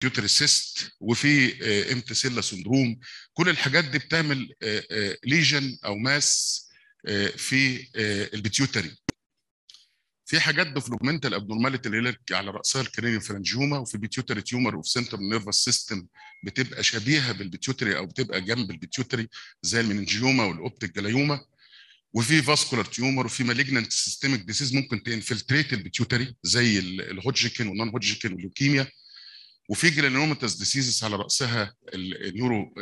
بيوتري وفي وفي امتسيلا سندروم كل الحاجات دي بتعمل ليجن آه، آه، او ماس آه، في البيتيوتري في حاجات ديفلوبمنتال ابنورماليتي اللي على راسها الكرينيو فرنجيوما وفي البيتيوتري تيومر اوف سنتر نيرفس سيستم بتبقى شبيهه بالبيتيوتري او بتبقى جنب البيتيوتري زي المننجيوما والاوبتيك جلايوما وفي فاسكولار تيومر وفي مالجنانت سيستميك ديسيز ممكن تنفلتريت البيتيوتري زي الهوجكن والنون هوجكن واللوكيميا وفي جرانيوماتس ديزيز على راسها النيورو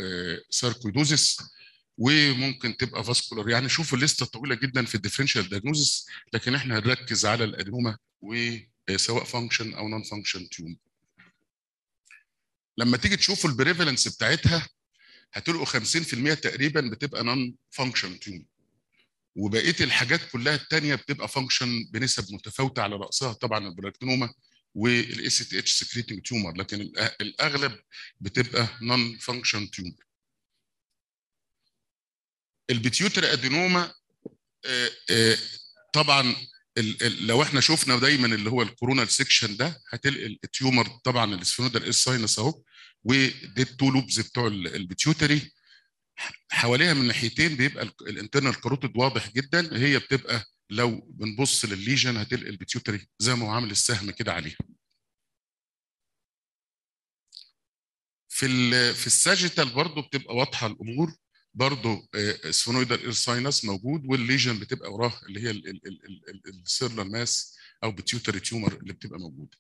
ساركويدوزس وممكن تبقى فاسكولار يعني شوف الليسته الطويله جدا في الديفرنشال دايجنوزس لكن احنا هنركز على الادينوما وسواء فانكشن او نون فانكشن تيوم لما تيجي تشوف البريفالنس بتاعتها هتلقوا 50% تقريبا بتبقى نون فانكشن تيوم وبقيه الحاجات كلها الثانيه بتبقى فانكشن بنسب متفاوته على راسها طبعا البراكتينوما والاي سي تي اتش سكريتنج تيومر لكن الاغلب بتبقى نون فانكشن تيومر البيتيوتر ادينوما آه، آه، طبعا لو احنا شفنا دايما اللي هو الكورونال سيكشن ده هتلقى التيومر طبعا السفينودال ايه ساينس اهو ودي التو لوبز بتوع البيتيوتري حواليها من ناحيتين بيبقى الانترنال كاروتيد واضح جدا هي بتبقى لو بنبص للليجن هتلقى البيتيوتري زي ما هو عامل السهم كده عليها في في الساجيتال برضه بتبقى واضحه الامور برضه آه، سفنويدال اير ساينس موجود والليجن بتبقى وراه اللي هي السيرلر ماس او بتيوتري تيومر اللي بتبقى موجوده.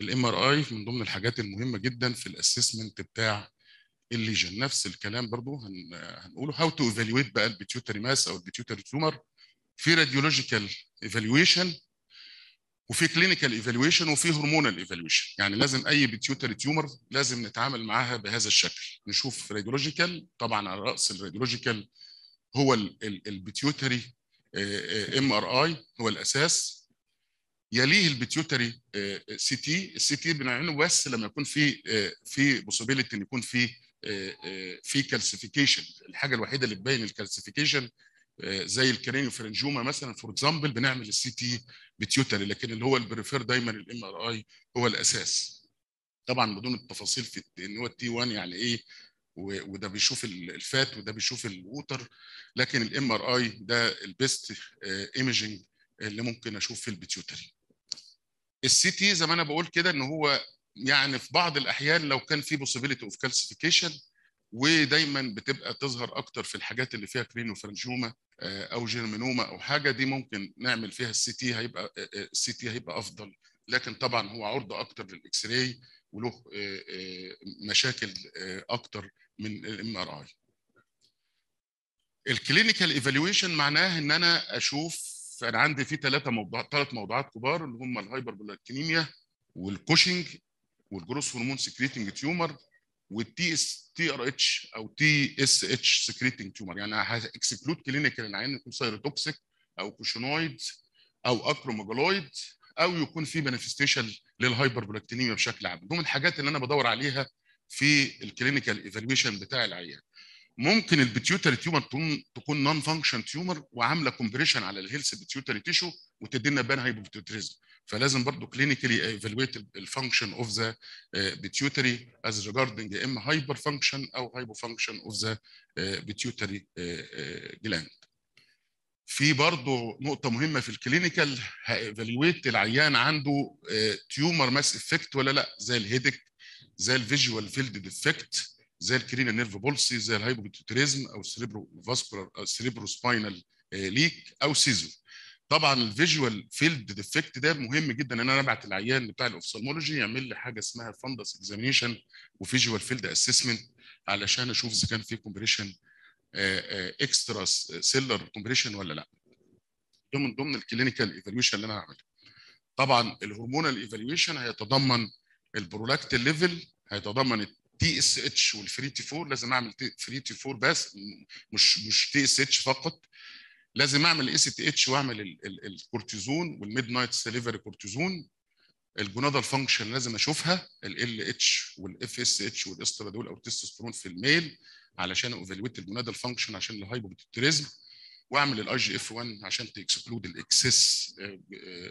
الام ار اي من ضمن الحاجات المهمه جدا في الاسسمنت بتاع الليجن نفس الكلام برضه هنقوله هاو تو ايفالويت بقى البيتيوتري ماس او البيتيوتري تيومر في راديولوجيكال ايفالويشن وفي كلينيكال ايفالويشن وفي هرمونال ايفالويشن يعني لازم اي بيتيوتري تيومر لازم نتعامل معاها بهذا الشكل نشوف راديولوجيكال طبعا على راس الراديولوجيكال هو البيتيوتري ام ار اي هو الاساس يليه البيتيوتري سي تي السي تي بنعمله بس لما يكون في آه، في بوسيبيليتي ان يكون في آه، آه، في كالسيفيكيشن الحاجه الوحيده اللي تبين الكالسيفيكيشن آه، زي الكرينيو فرنجوما مثلا فور اكزامبل بنعمل السي تي بتيوتري لكن اللي هو البريفير دايما الام ار اي هو الاساس طبعا بدون التفاصيل في ان هو التي 1 يعني ايه وده بيشوف الفات وده بيشوف الووتر لكن الام ار اي ده البيست ايمجنج آه، اللي ممكن اشوف في البيتيوتري السي تي زي ما انا بقول كده ان هو يعني في بعض الاحيان لو كان في بوسيبيليتي اوف كالسيفيكيشن ودايما بتبقى تظهر اكتر في الحاجات اللي فيها كرينوفرنجوما آه، او جيرمينوما او حاجه دي ممكن نعمل فيها السي تي هيبقى آه، آه، السي تي هيبقى افضل لكن طبعا هو عرضه اكتر للاكس راي وله مشاكل اكتر من الام ار اي الكلينيكال ايفالويشن معناه ان انا اشوف انا عندي في ثلاثه موضوع ثلاث موضوعات كبار اللي هم الهايبر بولاكتينيميا والكوشنج والجروس هرمون سكريتنج تيومر والتي اس تي ار اتش او تي اس اتش سكريتنج تيومر يعني هاكسكلود كلينيكال العين يكون سيروتوكسيك او كوشنويد او اكروميجالويد او يكون في مانيفستيشن للهايبربروكتينيميا بشكل عام دول الحاجات اللي انا بدور عليها في الكلينيكال ايفالويشن بتاع العيان ممكن البيتيوتري تيومر تكون نون فانكشن تيومر وعامله كومبريشن على الهيلث بيتيوتري تيشو وتدينا بان هايبوبيتيوتريزم فلازم برضو كلينيكلي ايفالويت الفانكشن اوف ذا بيتيوتري از ريجاردنج يا اما هايبر فانكشن او هايبو فانكشن اوف ذا بيتيوتري جلاند في برضو نقطة مهمة في الكلينيكال هايفالويت العيان عنده تيومر ماس افكت ولا لا زي الهيدك زي الفيجوال فيلد ديفكت زي الكرينا نيرف بولسي زي الهايبوبيتيوتريزم او السريبرو فاسكولار السريبرو سباينال ليك او سيزو طبعا الفيجوال فيلد ديفكت ده مهم جدا ان انا ابعت العيان بتاع الاوفثالمولوجي يعمل لي حاجه اسمها فندس اكزامينشن وفيجوال فيلد اسسمنت علشان اشوف اذا كان في كومبريشن اكسترا سيلر كومبريشن ولا لا ده من ضمن الكلينيكال ايفالويشن اللي انا هعملها طبعا الهرمونال ايفالويشن هيتضمن البرولاكت ليفل هيتضمن التي اس اتش والفري تي 4 لازم اعمل فري تي 4 بس مش مش تي اس اتش فقط لازم اعمل اي سي تي اتش واعمل الكورتيزون والميد نايت سليفري كورتيزون الجناده الفانكشن لازم اشوفها ال ال اتش والاف اس اتش والاسترادول او التستوستيرون في الميل علشان اوفالويت الجناده الفانكشن عشان الهايبوبيتيريزم واعمل الاي جي اف 1 عشان تاكسكلود الاكسس آه، آه،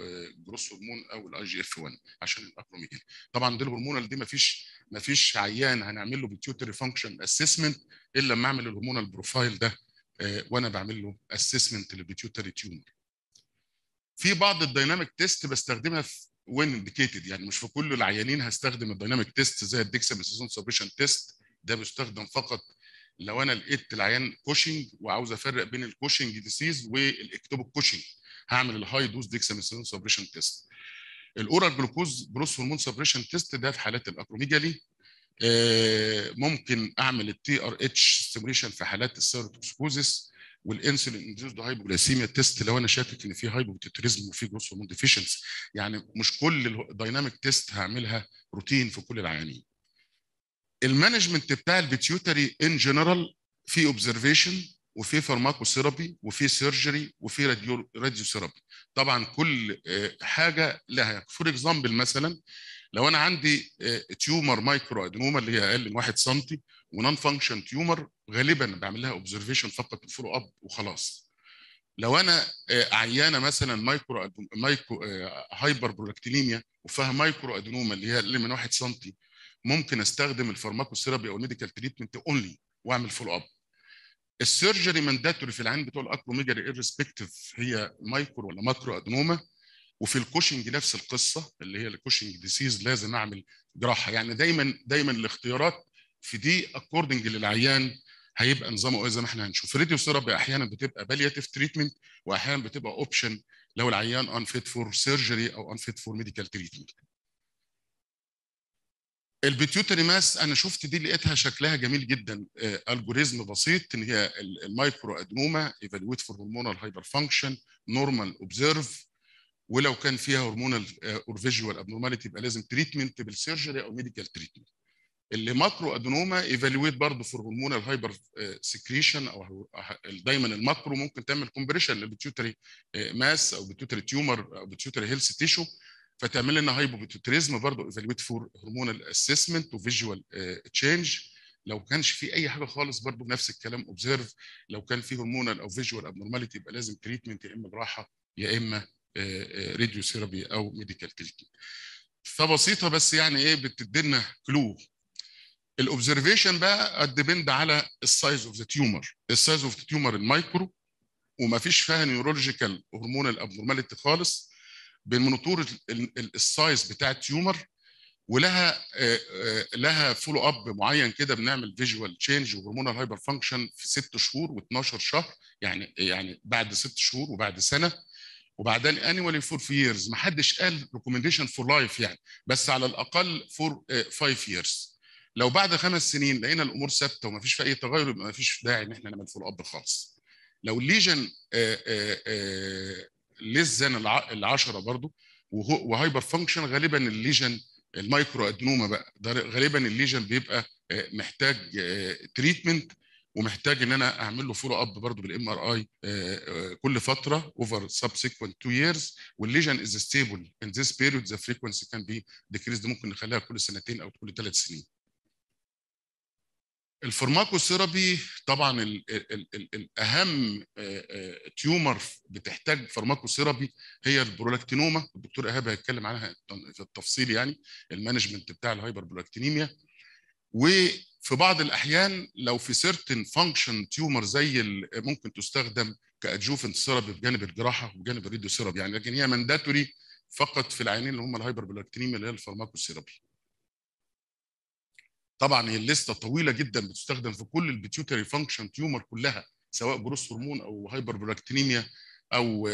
آه، جروس هرمون او الاي جي اف 1 عشان الاكروميل طبعا دي الهرمونال دي مفيش مفيش عيان هنعمل له بيتيوتري فانكشن اسسمنت الا لما اعمل الهرمونال بروفايل ده آه، وانا بعمل له اسسمنت للبيتيوتري تيومر في بعض الدايناميك تيست بستخدمها في وين انديكيتد يعني مش في كل العيانين هستخدم الدايناميك تيست زي الديكساميثاسون سبريشن تيست ده بيستخدم فقط لو انا لقيت العيان كوشنج وعاوز افرق بين الكوشنج ديسيز والاكتوبك كوشنج هعمل الهاي دوز ديكساميثاسون سبريشن تيست الاورال جلوكوز بروس هرمون سبريشن تيست ده في حالات الاكروميجالي آه، ممكن اعمل التي ار اتش ستيموليشن في حالات السيروتوكسكوزس والانسولين اندوز هايبوغلاسيميا تيست لو انا شاكك ان في هايبوتيتوريزم وفي جروس هرمون ديفيشنسي يعني مش كل الدايناميك تيست هعملها روتين في كل العيانين المانجمنت بتاع البيتيوتري ان جنرال في اوبزرفيشن وفي فارماكو ثيرابي وفي سيرجري وفي راديو راديو ثيرابي طبعا كل آه، حاجه لها فور اكزامبل مثلا لو انا عندي تيومر مايكرو ادنوما اللي هي اقل من 1 سم ونون فانكشن تيومر غالبا بعمل لها اوبزرفيشن فقط الفولو اب وخلاص لو انا آه، عيانه مثلا مايكرو مايكرو هايبر برولاكتينيميا وفيها مايكرو ادنوما اللي هي اقل من 1 سم ممكن استخدم الفارماكوثيرابي او الميديكال تريتمنت اونلي واعمل فولو اب السيرجري مانداتوري في العين بتوع الاكروميجري ايرسبكتيف هي مايكرو ولا ماكرو ادنوما وفي الكوشنج نفس القصه اللي هي الكوشنج ديسيز لازم اعمل جراحه يعني دايما دايما الاختيارات في دي اكوردنج للعيان هيبقى نظامه ايه زي ما احنا هنشوف راديو ثيرابي احيانا بتبقى بالياتيف تريتمنت واحيانا بتبقى اوبشن لو العيان انفيت فور سيرجري او انفيت فور ميديكال تريتمنت البيتيوتري ماس انا شفت دي لقيتها شكلها جميل جدا الجوريزم آه، بسيط ان هي المايكرو ادنوما ايفالويت فور هرمونال هايبر فانكشن نورمال اوبزيرف ولو كان فيها هرمونال اور فيجوال ابنورماليتي يبقى لازم تريتمنت بالسيرجري او ميديكال تريتمنت اللي ماكرو ادنوما ايفالويت برضه في هرمون الهايبر سكريشن او دايما الماكرو ممكن تعمل كومبريشن للبيتيوتري ماس او بيتيوتري تيومر او بيتيوتري هيلث تيشو فتعمل لنا هايبوبيتيوتريزم برضه ايفالويت فور هرمونال اسسمنت وفيجوال تشينج لو كانش في اي حاجه خالص برضه نفس الكلام اوبزيرف لو كان في هرمونال او فيجوال ابنورماليتي يبقى لازم تريتمنت يا اما جراحه يا اما آه، آه، راديو ثيرابي او ميديكال كلينيك فبسيطه بس يعني ايه بتدينا كلو الاوبزرفيشن بقى ديبند على السايز اوف ذا تيومر السايز اوف ذا تيومر المايكرو وما فيش فيها نيورولوجيكال هرمونال ابنورماليتي خالص بمنطور السايز بتاع التيومر ولها آه، لها فولو اب معين كده بنعمل فيجوال تشينج وهرمونال هايبر فانكشن في ست شهور و12 شهر يعني يعني بعد ست شهور وبعد سنه وبعدين انيوالي فور ييرز ما حدش قال ريكومنديشن فور لايف يعني بس على الاقل فور فايف ييرز لو بعد خمس سنين لقينا الامور ثابته وما فيش في اي تغير يبقى ما فيش داعي ان احنا نعمل فول اب خالص لو الليجن ليس ذان العشره برضه وهايبر فانكشن غالبا الليجن المايكرو ادنوما بقى ده غالبا الليجن بيبقى eh, محتاج تريتمنت eh, ومحتاج ان انا اعمل له فولو اب برضه بالام ار آه، اي آه، كل فتره اوفر سبسيكونت 2 ييرز والليجن از ستيبل ان ذيس بيريود ذا فريكونسي كان بي ديكريز دي ممكن نخليها كل سنتين او كل ثلاث سنين. الفارماكو ثيرابي طبعا الـ الـ الـ الاهم تيومر آه، بتحتاج فارماكو ثيرابي هي البرولاكتينوما الدكتور ايهاب هيتكلم عنها في التفصيل يعني المانجمنت بتاع الهايبر برولاكتينيميا في بعض الاحيان لو في سيرتن فانكشن تيومر زي ممكن تستخدم كادجوفنت ثيرابي بجانب الجراحه وبجانب الريديو ثيرابي يعني لكن هي مانداتوري فقط في العينين اللي هم الهايبر اللي هي الفارماكو ثيرابي. طبعا هي الليسته طويله جدا بتستخدم في كل البيتيوتري فانكشن تيومر كلها سواء بروس هرمون او هايبر بلاكتينيميا او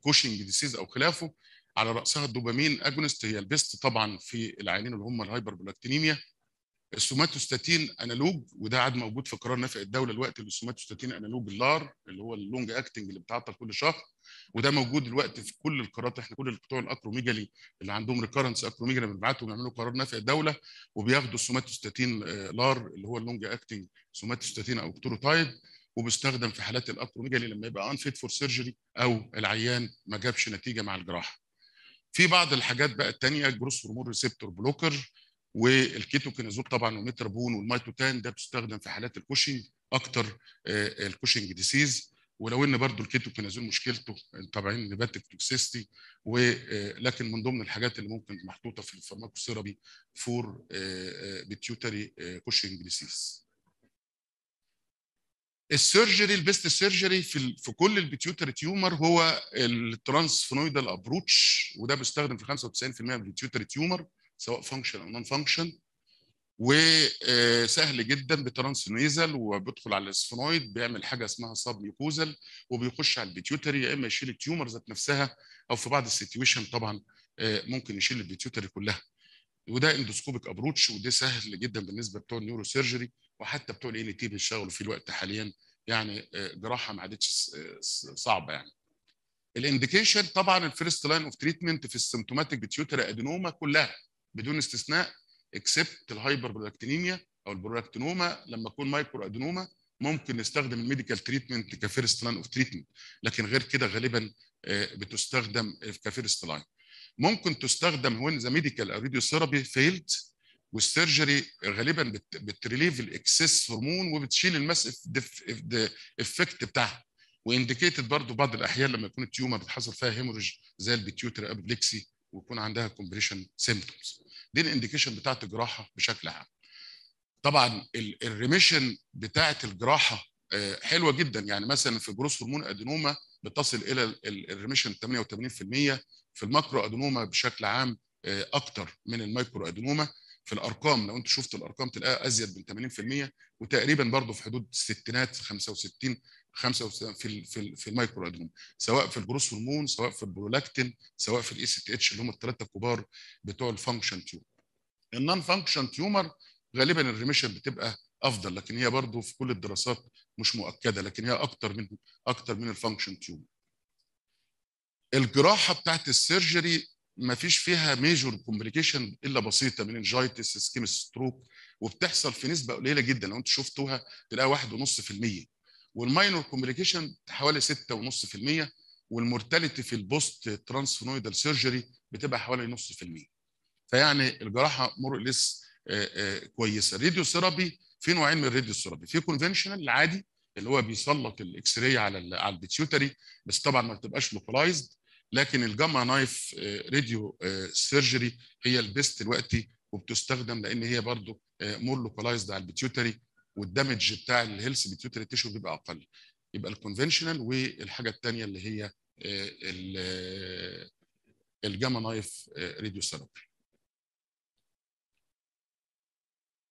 كوشنج آه، ديسيز او خلافه على راسها الدوبامين اجونست هي البيست طبعا في العينين اللي هم الهايبر بلاكتينيميا السوماتوستاتين انالوج وده عاد موجود في قرار نفع الدوله الوقت السوماتوستاتين انالوج اللار اللي هو اللونج اكتنج اللي بتعطى كل شهر وده موجود دلوقتي في كل القرارات احنا كل بتوع الاكروميجالي اللي عندهم ريكارنس اكروميجالي بنبعتهم يعملوا قرار نفع الدوله وبياخدوا السوماتوستاتين آه، لار اللي هو اللونج اكتنج سوماتوستاتين او كتروتايد وبيستخدم في حالات الاكروميجالي لما يبقى انفيت فور سيرجري او العيان ما جابش نتيجه مع الجراحه. في بعض الحاجات بقى الثانيه جروس هرمون ريسبتور بلوكر والكيتوكينازول طبعا ومتربون والميتوتان ده بتستخدم في حالات الكوشنج اكتر آه، الكوشنج ديسيز ولو ان برضه الكيتوكينازول مشكلته طبعا نباتك توكسيستي ولكن آه، من ضمن الحاجات اللي ممكن محطوطه في الفارماكوثيرابي فور بيتيوتري آه، كوشنج ديسيز السيرجري البيست سيرجري في في كل البيتيوتري تيومر هو الترانسفينويدال ابروتش وده بيستخدم في 95% من البيتيوتري تيومر سواء فانكشن او نون فانكشن وسهل جدا بترانس نيزل وبيدخل على الاسفنويد بيعمل حاجه اسمها سب ميوكوزل وبيخش على البيتيوتري يا اما يشيل التيومر ذات نفسها او في بعض السيتويشن طبعا آه، ممكن يشيل البيتيوتري كلها وده اندوسكوبيك ابروتش وده سهل جدا بالنسبه بتوع النيورو سيرجري وحتى بتوع الان تي بيشتغلوا في الوقت حاليا يعني آه، جراحه ما عادتش آه، صعبه يعني الانديكيشن طبعا الفيرست لاين اوف تريتمنت في السيمتوماتيك بيتيوتري ادينوما كلها بدون استثناء اكسبت الهايبر برولاكتينيميا او البرولاكتينوما لما تكون مايكرو ادينوما ممكن نستخدم الميديكال تريتمنت كفيرست لاين اوف تريتمنت لكن غير كده غالبا آه، بتستخدم كفيرست لاين ممكن تستخدم وين ذا ميديكال اريديو ثيرابي فيلد والسيرجري غالبا بتريليف الاكسس هرمون وبتشيل الماس افكت بتاعها وانديكيتد برضه بعض الاحيان لما يكون التيومر بتحصل فيها هيموريج زي البيتيوتري ابليكسي ويكون عندها كومبريشن سيمبتومز دي الانديكيشن بتاعت الجراحه بشكل عام طبعا الريميشن بتاعت الجراحه آه، حلوه جدا يعني مثلا في جروس هرمون ادينوما بتصل الى الريميشن 88% في الماكرو ادينوما بشكل عام آه، اكتر من المايكرو ادينوما في الارقام لو انت شفت الارقام تلاقيها ازيد من 80% وتقريبا برضه في حدود الستينات 65 95 في في, في المايكرو ادوين سواء في الجروس هرمون سواء في البرولاكتين سواء في الاي سي تي اتش اللي هم الثلاثه الكبار بتوع الفانكشن تيومر النون فانكشن تيومر غالبا الريميشن بتبقى افضل لكن هي برضه في كل الدراسات مش مؤكده لكن هي اكتر من اكتر من الفانكشن تيومر الجراحه بتاعت السيرجري ما فيش فيها ميجور كومبليكيشن الا بسيطه انجايتس سكيم ستروك وبتحصل في نسبه قليله جدا لو انتم شفتوها تلاقي 1.5% والماينور كومبليكيشن حوالي 6.5% والمورتاليتي في البوست ترانسفنويدال سيرجري بتبقى حوالي نص في المية فيعني الجراحه مور ليس آه، آه، كويسه الراديو ثيرابي في نوعين من الراديو ثيرابي في كونفنشنال العادي اللي هو بيسلط الاكس راي على على البيتيوتري بس طبعا ما بتبقاش لوكلايزد لكن الجاما نايف راديو آه، سيرجري هي البيست دلوقتي وبتستخدم لان هي برضو مور لوكلايزد على البيتيوتري والدمج بتاع الهيلث بيتيوتري تيشو بيبقى اقل يبقى الكونفنشنال والحاجه الثانيه اللي هي آه، آه، الجاما نايف ريديو آه، ثيرابي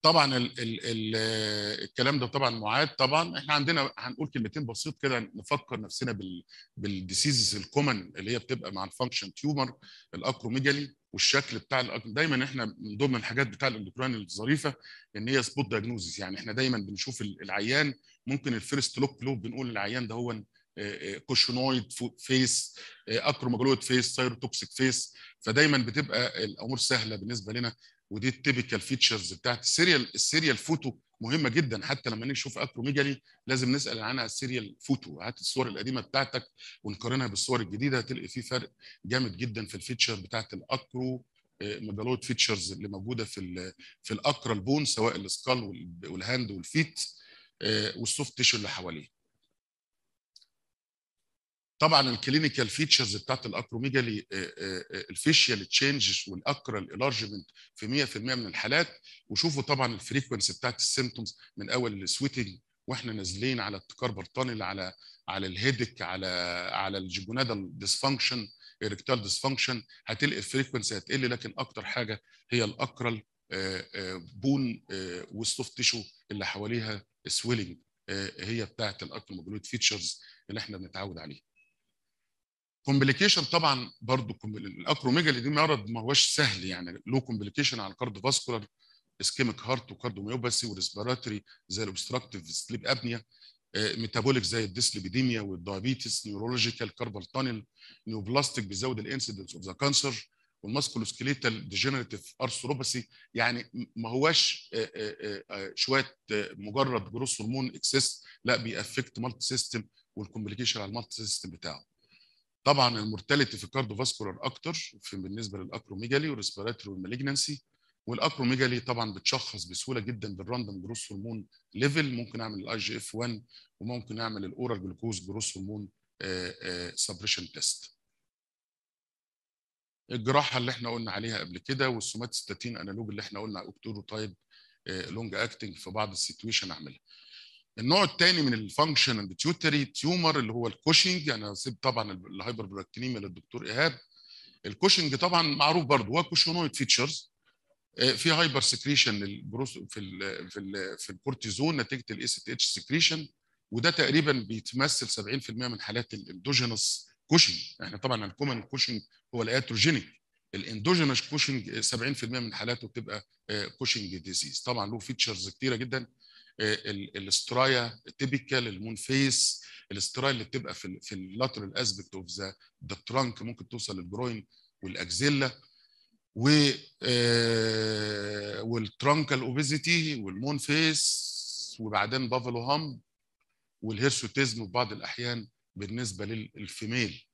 طبعا الـ الـ الـ الكلام ده طبعا معاد طبعا احنا عندنا هنقول كلمتين بسيط كده نفكر نفسنا بالديسيز الكومن اللي هي بتبقى مع الفانكشن تيومر الاكروميجالي والشكل بتاع دايما احنا من ضمن الحاجات بتاع الاندوكراين الظريفه ان هي سبوت دايجنوزيس يعني احنا دايما بنشوف العيان ممكن الفيرست لوك لوب بنقول العيان ده هو كوشنويد فيس اكروماجلويد فيس توكسيك فيس فدايما بتبقى الامور سهله بالنسبه لنا ودي التيبيكال فيتشرز بتاعت السيريال السيريال فوتو مهمه جدا حتى لما نيجي نشوف اكروميجالي لازم نسال عنها السيريال فوتو هات الصور القديمه بتاعتك ونقارنها بالصور الجديده هتلاقي في فرق جامد جدا في الفيتشر بتاعت الاكرو آه، ميجالود فيتشرز اللي موجوده في في الاكرا البون سواء السكال والهاند والفيت آه، والسوفت تيشو اللي حواليه طبعا الكلينيكال فيتشرز بتاعت الاكروميجالي الفيشيال تشينجز والاكرال الارجمنت في 100% من الحالات وشوفوا طبعا الفريكونسي بتاعت السيمتومز من اول السويتنج واحنا نازلين على التكار برطاني على على الهيدك على على الجيبونادا ديسفانكشن ايركتال ديسفانكشن هتلاقي الفريكونسي هتقل لكن اكتر حاجه هي الاكرال بون والسوفت تيشو اللي حواليها سويلنج آه، هي بتاعت الاكروميجالويد فيتشرز اللي احنا بنتعود عليها كومبليكيشن طبعا برضو الاكروميجالي دي مرض ما هوش سهل يعني لو كومبليكيشن على الكاردو فاسكولار اسكيميك هارت وكارديوميوباثي وريسبيراتوري زي الاوبستراكتيف سليب ابنيا ميتابوليك زي الديسليبيديميا والدايابيتس نيورولوجيكال كاربال تانل نيوبلاستيك بيزود الانسيدنس اوف ذا كانسر والماسكولوسكليتال ديجنريتيف ارثروباسي يعني ما هواش آه، آه، آه، شويه مجرد جروس هرمون اكسس لا بيأفكت مالتي سيستم والكومبليكيشن على المالتي سيستم بتاعه طبعا المورتاليتي في فاسكولار اكتر في بالنسبه للاكروميجالي والريسبيراتوري والمالجنسي والاكروميجالي طبعا بتشخص بسهوله جدا بالراندوم جروس هرمون ليفل ممكن اعمل الاي جي اف 1 وممكن اعمل الاورال جلوكوز جروس هرمون سبريشن آه، تيست آه، الجراحه اللي احنا قلنا عليها قبل كده والسوماتستاتين انالوج اللي احنا قلنا اوكتورو تايب لونج آه، اكتنج في بعض السيتويشن اعملها النوع الثاني من الفانكشنال بيتيوتري تيومر اللي هو الكوشنج يعني انا سيب طبعا الهايبر بروكتينيميا للدكتور ايهاب الكوشنج طبعا معروف برضه هو كوشنويد فيتشرز آه، في هايبر سكريشن في الـ في الـ في الكورتيزون نتيجه الاي سي اتش سكريشن وده تقريبا بيتمثل 70% من حالات الاندوجينوس كوشنج احنا طبعا الكومن كوشنج هو الاتروجينيك الاندوجينوس كوشنج 70% من حالاته بتبقى كوشنج آه، ديزيز طبعا له فيتشرز كتيره جدا آه، الاسترايا تيبيكال المون فيس الاسترايا اللي بتبقى في في اللاترال اسبكت اوف ذا ذا ترانك ممكن توصل للبروين والاكزيلا و آه، والترانكال اوبيزيتي والمون فيس وبعدين بافلو هام والهيرسوتيزم في بعض الاحيان بالنسبه للفيميل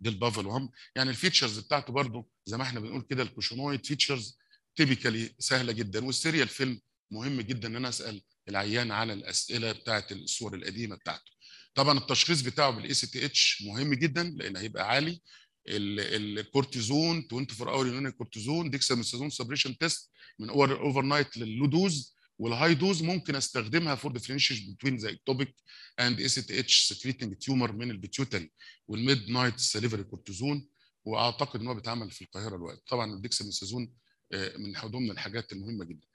دي البافلو هام يعني الفيتشرز بتاعته برضو زي ما احنا بنقول كده الكوشونويد فيتشرز تيبيكالي سهله جدا والسيريال فيلم مهم جدا ان انا اسال العيان على الاسئله بتاعه الصور القديمه بتاعته طبعا التشخيص بتاعه بالاي سي تي اتش مهم جدا لان هيبقى عالي الكورتيزون 24 اور يونان كورتيزون ديكساميثازون سبريشن تيست من اوفر نايت لللو دوز والهاي دوز ممكن استخدمها فور ديفرنشيشن بتوين ذا اكتوبيك اند اس تي اتش سكريتنج تيومر من البيتيوتري والميد نايت سليفري كورتيزون واعتقد ان هو بيتعمل في القاهره الوقت طبعا الديكساميثازون آه، من ضمن الحاجات المهمه جدا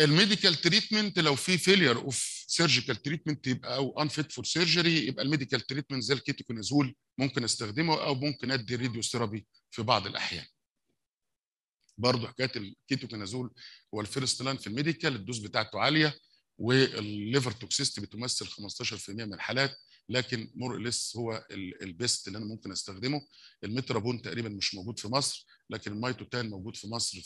الميديكال تريتمنت لو في فيلير اوف سيرجيكال تريتمنت يبقى او انفيت فور سيرجري يبقى الميديكال تريتمنت زي الكيتوكونازول ممكن استخدمه او ممكن ادي ريديو ثيرابي في بعض الاحيان. برضه حكايه الكيتوكونازول هو الفيرست لاين في الميديكال الدوز بتاعته عاليه والليفر توكسيستي بتمثل 15% من الحالات لكن مور ليس هو البيست اللي انا ممكن استخدمه المترابون تقريبا مش موجود في مصر لكن المايتوتان موجود في مصر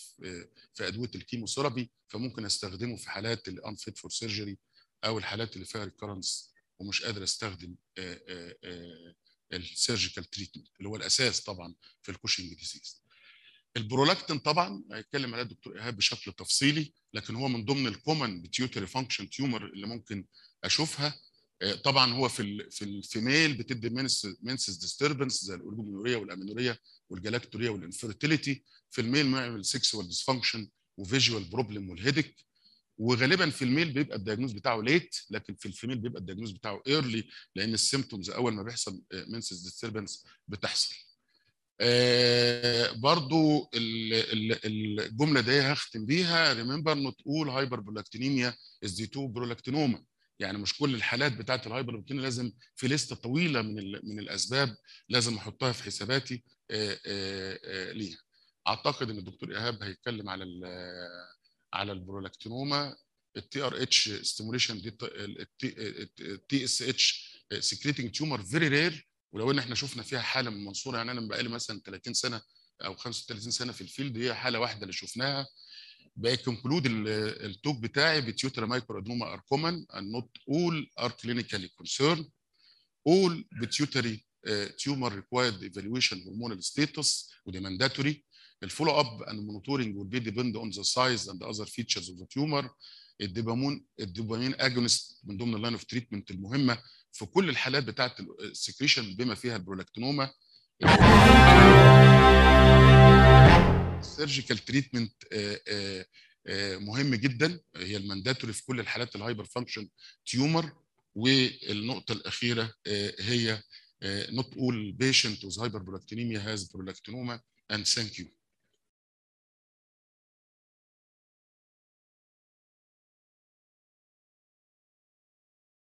في, ادويه الكيموثيرابي فممكن استخدمه في حالات الانفيت فور سيرجري او الحالات اللي فيها ريكرنس ومش قادر استخدم السيرجيكال تريتمنت اللي هو الاساس طبعا في الكوشنج ديزيز البرولاكتين طبعا هيتكلم عليه الدكتور ايهاب بشكل تفصيلي لكن هو من ضمن الكومن بيوتري فانكشن تيومر اللي ممكن اشوفها آه، طبعا هو في الـ في الفيميل بتدي منسز ديستربنس زي الاوليجومينوريا والامينوريا والجلاكتوريا والانفيرتيليتي في الميل بيعمل سكسوال ديسفانكشن وفيجوال بروبلم والهيدك وغالبا في الميل بيبقى الدياجنوز بتاعه ليت لكن في الفيميل بيبقى الدياجنوز بتاعه ايرلي لان السيمبتومز اول ما بيحصل آه، منسز ديستربنس بتحصل آه برضو الجمله دي هختم بيها ريمبر نوت اول هايبر برولكتينيميا از دي تو برولاكتينوما يعني مش كل الحالات الهايبر الهايبرلوكيميا لازم في لسته طويله من من الاسباب لازم احطها في حساباتي آه، آه، آه، ليها اعتقد ان الدكتور ايهاب هيتكلم على على البرولاكتينوما التي ار اتش ستيموليشن دي التي اس اتش سكريتنج تيومر فيري رير ولو ان احنا شفنا فيها حاله من منصوره يعني انا بقالي مثلا 30 سنه او 35 سنه في الفيلد هي حاله واحده اللي شفناها بقيت بكونكلود التوك بتاعي بتيوترا مايكرو ادنوما ار كومن اند نوت اول ار كلينيكالي كونسيرن اول بتيوتري تيومر ريكوايرد ايفالويشن هرمونال hormonal ودي مانداتوري الفولو اب اند مونيتورنج ويل بي ديبند اون ذا سايز اند اذر فيتشرز اوف ذا تيومر الدوبامين الدوبامين اجونست من ضمن اللاين اوف تريتمنت المهمه في كل الحالات بتاعت السكريشن بما فيها البرولاكتينوما السيرجيكال آه، آه، تريتمنت آه، مهم جدا هي المانداتوري في كل الحالات الهايبر فانكشن تيومر والنقطه الاخيره هي نوت اول بيشنت هايبر hyperprolactinemia هاز prolactinoma اند ثانك يو